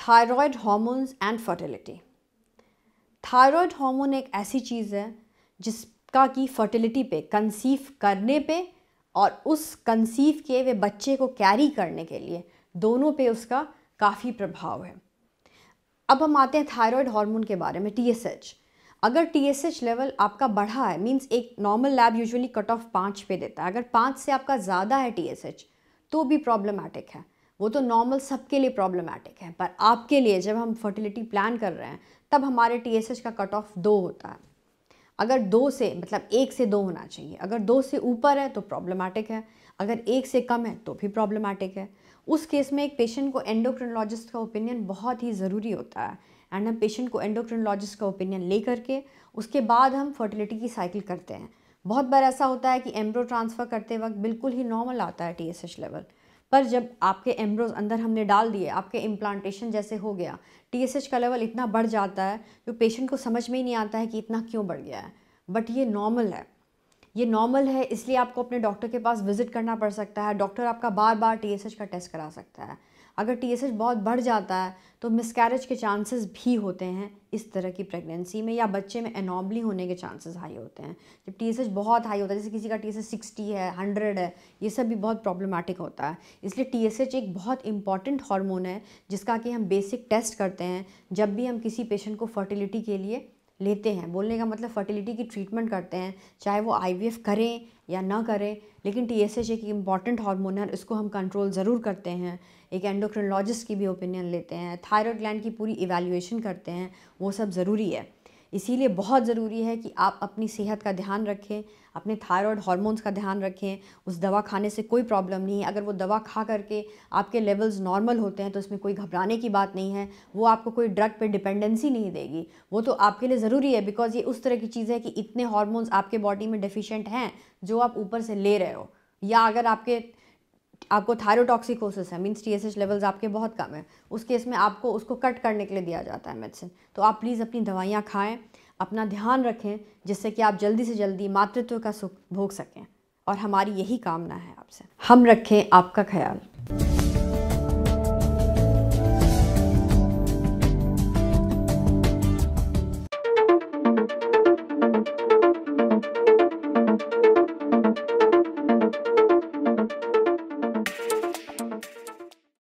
thyroid hormones and fertility thyroid hormone एक ऐसी चीज़ है जिसका कि फर्टिलिटी पे कंसीव करने पे और उस कंसीव के वे बच्चे को कैरी करने के लिए दोनों पे उसका काफ़ी प्रभाव है अब हम आते हैं थायराइड हार्मोन के बारे में टी अगर टी लेवल आपका बढ़ा है मींस एक normal lab usually cut off पाँच पे देता है अगर पाँच से आपका ज़्यादा है टी तो भी प्रॉब्लमेटिक है वो तो नॉर्मल सबके लिए प्रॉब्लमैटिक है पर आपके लिए जब हम फर्टिलिटी प्लान कर रहे हैं तब हमारे टी का कट ऑफ दो होता है अगर दो से मतलब एक से दो होना चाहिए अगर दो से ऊपर है तो प्रॉब्लमैटिक है अगर एक से कम है तो भी प्रॉब्लमैटिक है उस केस में एक पेशेंट को एंडोक्रिनोलॉजिस्ट का ओपिनियन बहुत ही ज़रूरी होता है एंड हम पेशेंट को एंडोक्रिनोलॉजिस्ट का ओपिनियन ले करके उसके बाद हम फर्टिलिटी की साइकिल करते हैं बहुत बार ऐसा होता है कि एम्ब्रो ट्रांसफ़र करते वक्त बिल्कुल ही नॉर्मल आता है टी लेवल पर जब आपके एम्ब्रोज अंदर हमने डाल दिए आपके इम्प्लांटेशन जैसे हो गया टीएसएच का लेवल इतना बढ़ जाता है जो पेशेंट को समझ में ही नहीं आता है कि इतना क्यों बढ़ गया है बट ये नॉर्मल है ये नॉर्मल है इसलिए आपको अपने डॉक्टर के पास विजिट करना पड़ सकता है डॉक्टर आपका बार बार टी का टेस्ट करा सकता है अगर टी बहुत बढ़ जाता है तो मिसकैरेज के चांसेस भी होते हैं इस तरह की प्रेगनेंसी में या बच्चे में एनॉबली होने के चांसेस हाई होते हैं जब टी बहुत हाई होता है जैसे किसी का एस सिक्सटी है हंड्रेड है ये सब भी बहुत प्रॉब्लमेटिक होता है इसलिए टी एक बहुत इंपॉर्टेंट हार्मोन है जिसका कि हम बेसिक टेस्ट करते हैं जब भी हम किसी पेशेंट को फर्टिलिटी के लिए लेते हैं बोलने का मतलब फर्टिलिटी की ट्रीटमेंट करते हैं चाहे वो आई करें या ना करें लेकिन एच एक इम्पॉर्टेंट हार्मोन है इसको हम कंट्रोल ज़रूर करते हैं एक एंडोक्रोलॉजिस्ट की भी ओपिनियन लेते हैं थायरॉयड ग्लैंड की पूरी इवेल्यूएशन करते हैं वो सब ज़रूरी है इसीलिए बहुत ज़रूरी है कि आप अपनी सेहत का ध्यान रखें अपने थायराइड हार्मोन्स का ध्यान रखें उस दवा खाने से कोई प्रॉब्लम नहीं है अगर वो दवा खा करके आपके लेवल्स नॉर्मल होते हैं तो इसमें कोई घबराने की बात नहीं है वो आपको कोई ड्रग पे डिपेंडेंसी नहीं देगी वो तो आपके लिए ज़रूरी है बिकॉज ये उस तरह की चीज़ है कि इतने हॉर्मोन्स आपके बॉडी में डिफिशेंट हैं जो आप ऊपर से ले रहे हो या अगर आपके आपको थायरोटॉक्सिकोसिस है मीन्स टीएसएच लेवल्स आपके बहुत कम है उस केस में आपको उसको कट करने के लिए दिया जाता है मेडिसिन तो आप प्लीज़ अपनी दवाइयाँ खाएँ अपना ध्यान रखें जिससे कि आप जल्दी से जल्दी मातृत्व का सुख भोग सकें और हमारी यही कामना है आपसे हम रखें आपका ख्याल